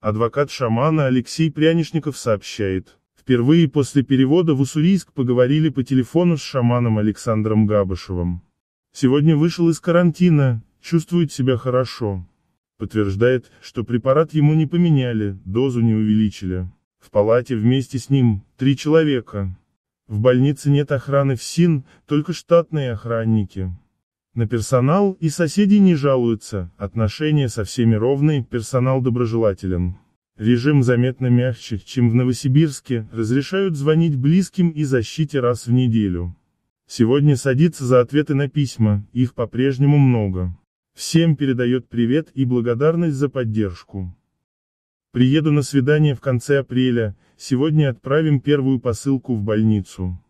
Адвокат шамана Алексей Прянишников сообщает. Впервые после перевода в Уссурийск поговорили по телефону с шаманом Александром Габышевым. Сегодня вышел из карантина, чувствует себя хорошо. Подтверждает, что препарат ему не поменяли, дозу не увеличили. В палате вместе с ним три человека. В больнице нет охраны в СИН, только штатные охранники. На персонал и соседи не жалуются, отношения со всеми ровные, персонал доброжелателен. Режим заметно мягче, чем в Новосибирске, разрешают звонить близким и защите раз в неделю. Сегодня садится за ответы на письма, их по-прежнему много. Всем передает привет и благодарность за поддержку. Приеду на свидание в конце апреля, сегодня отправим первую посылку в больницу.